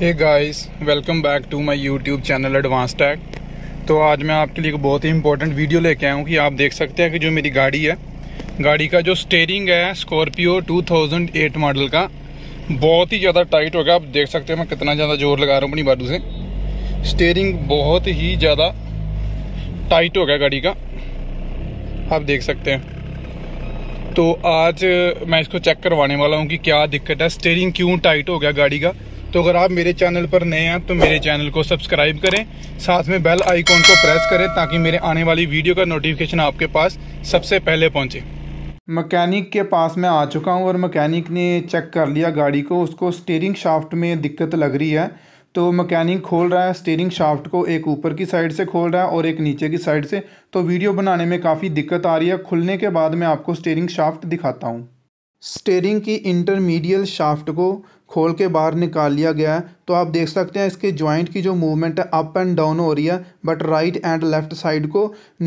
hey guys welcome back to my YouTube channel advance tag तो आज मैं आपके लिए एक बहुत ही इंपॉर्टेंट वीडियो लेके आया हूँ कि आप देख सकते हैं कि जो मेरी गाड़ी है गाड़ी का जो स्टेयरिंग है स्कॉर्पियो 2008 मॉडल का बहुत ही ज़्यादा टाइट हो गया आप देख सकते हैं मैं कितना ज़्यादा जोर लगा रहा हूँ अपनी बाजू से स्टेयरिंग बहुत ही ज़्यादा टाइट हो गया गाड़ी का आप देख सकते हैं तो आज मैं इसको चेक करवाने वाला हूँ कि क्या दिक्कत है स्टेयरिंग क्यों टाइट हो गया गाड़ी का तो अगर आप मेरे चैनल पर नए हैं तो मेरे चैनल को सब्सक्राइब करें साथ में बेल आइकॉन को प्रेस करें ताकि मेरे आने वाली वीडियो का नोटिफिकेशन आपके पास सबसे पहले पहुंचे मकैनिक के पास मैं आ चुका हूं और मकैनिक ने चेक कर लिया गाड़ी को उसको स्टेयरिंग शाफ्ट में दिक्कत लग रही है तो मकैनिक खोल रहा है स्टेयरिंग शाफ्ट को एक ऊपर की साइड से खोल रहा है और एक नीचे की साइड से तो वीडियो बनाने में काफ़ी दिक्कत आ रही है खुलने के बाद मैं आपको स्टेयरिंग शाफ्ट दिखाता हूँ स्टेयरिंग की इंटरमीडियल शाफ्ट को खोल के बाहर निकाल लिया गया है तो आप देख सकते हैं इसके जॉइंट की जो मूवमेंट है अप एंड डाउन हो रही है but right and left side को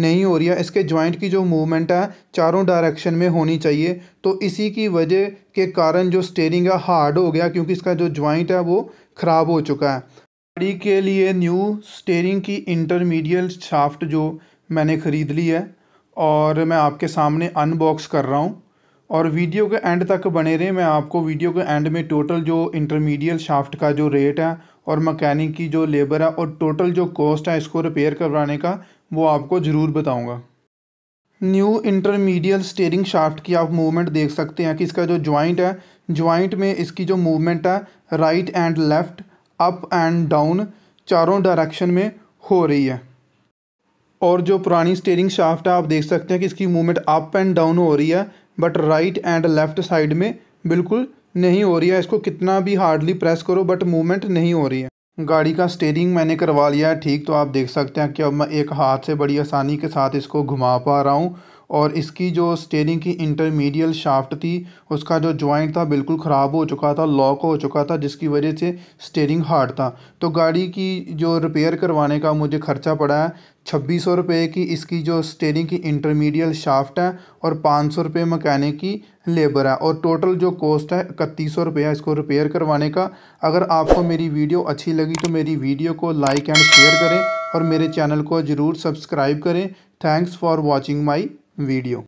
नहीं हो रही है इसके जॉइंट की जो मूवमेंट है चारों डायरेक्शन में होनी चाहिए तो इसी की वजह के कारण जो स्टेयरिंग है हार्ड हो गया क्योंकि इसका जो जॉइंट है वो ख़राब हो चुका है गाड़ी के लिए न्यू स्टेयरिंग की इंटरमीडियल शाफ्ट जो मैंने ख़रीद ली है और मैं आपके सामने अनबॉक्स कर रहा हूँ और वीडियो के एंड तक बने रहे मैं आपको वीडियो के एंड में टोटल जो इंटरमीडियल शाफ्ट का जो रेट है और मकैनिक की जो लेबर है और टोटल जो कॉस्ट है इसको रिपेयर करवाने का वो आपको ज़रूर बताऊँगा न्यू इंटरमीडियल स्टेयरिंग शाफ्ट की आप मूवमेंट देख सकते हैं कि इसका जो ज्वाइंट है ज्वाइंट में इसकी जो मूवमेंट है right and left up and down चारों डायरेक्शन में हो रही है और जो पुरानी स्टेयरिंग शाफ्ट है आप देख सकते हैं कि इसकी मूवमेंट अप एंड डाउन हो रही है but right and left side में बिल्कुल नहीं हो रही है इसको कितना भी हार्डली प्रेस करो बट मूवमेंट नहीं हो रही है गाड़ी का स्टेयरिंग मैंने करवा लिया है ठीक तो आप देख सकते हैं कि अब मैं एक हाथ से बड़ी आसानी के साथ इसको घुमा पा रहा हूँ और इसकी जो स्टेयरिंग की इंटरमीडियल शाफ्ट थी उसका जो जॉइंट था बिल्कुल ख़राब हो चुका था लॉक हो चुका था जिसकी वजह से स्टेयरिंग हार्ड था तो गाड़ी की जो रिपेयर करवाने का मुझे खर्चा पड़ा है छब्बीस सौ रुपये की इसकी जो स्टेयरिंग की इंटरमीडियल शाफ्ट है और पाँच सौ रुपये मकैनिक की लेबर है और टोटल जो कॉस्ट है इकतीस सौ रुपया इसको रिपेयर करवाने का अगर आपको मेरी वीडियो अच्छी लगी तो मेरी वीडियो को लाइक एंड शेयर करें और मेरे चैनल को ज़रूर सब्सक्राइब करें thanks for watching my video